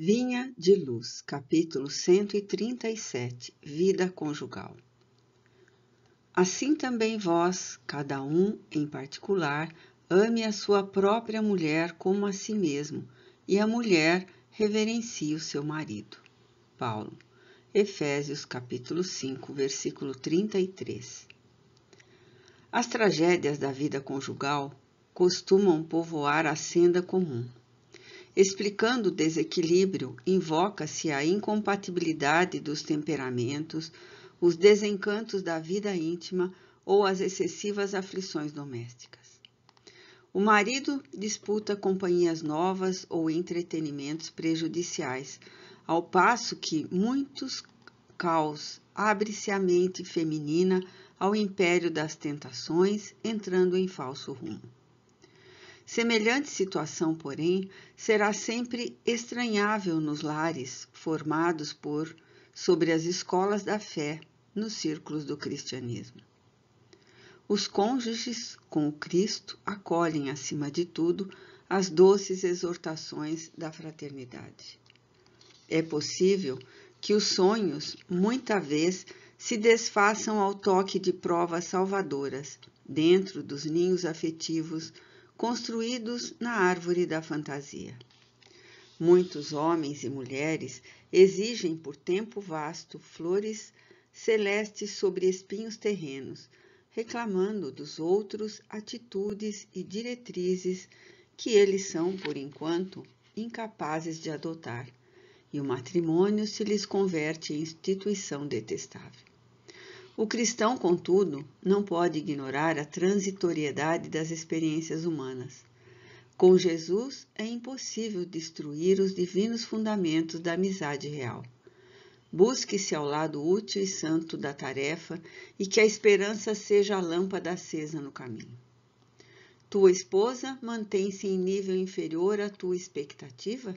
Vinha de Luz, capítulo 137 Vida Conjugal Assim também vós, cada um em particular, ame a sua própria mulher como a si mesmo, e a mulher reverencie o seu marido. Paulo, Efésios capítulo 5, versículo 33. As tragédias da vida conjugal costumam povoar a senda comum Explicando o desequilíbrio, invoca-se a incompatibilidade dos temperamentos, os desencantos da vida íntima ou as excessivas aflições domésticas. O marido disputa companhias novas ou entretenimentos prejudiciais, ao passo que muitos caos abre-se a mente feminina ao império das tentações, entrando em falso rumo. Semelhante situação, porém, será sempre estranhável nos lares formados por sobre as escolas da fé nos círculos do cristianismo. Os cônjuges com o Cristo acolhem, acima de tudo, as doces exortações da fraternidade. É possível que os sonhos, muita vez, se desfaçam ao toque de provas salvadoras dentro dos ninhos afetivos construídos na árvore da fantasia. Muitos homens e mulheres exigem por tempo vasto flores celestes sobre espinhos terrenos, reclamando dos outros atitudes e diretrizes que eles são, por enquanto, incapazes de adotar, e o matrimônio se lhes converte em instituição detestável. O cristão, contudo, não pode ignorar a transitoriedade das experiências humanas. Com Jesus é impossível destruir os divinos fundamentos da amizade real. Busque-se ao lado útil e santo da tarefa e que a esperança seja a lâmpada acesa no caminho. Tua esposa mantém-se em nível inferior à tua expectativa?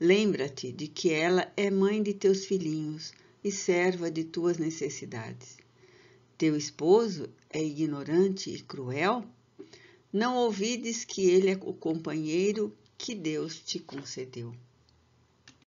Lembra-te de que ela é mãe de teus filhinhos e serva de tuas necessidades. Teu esposo é ignorante e cruel? Não ouvides que ele é o companheiro que Deus te concedeu.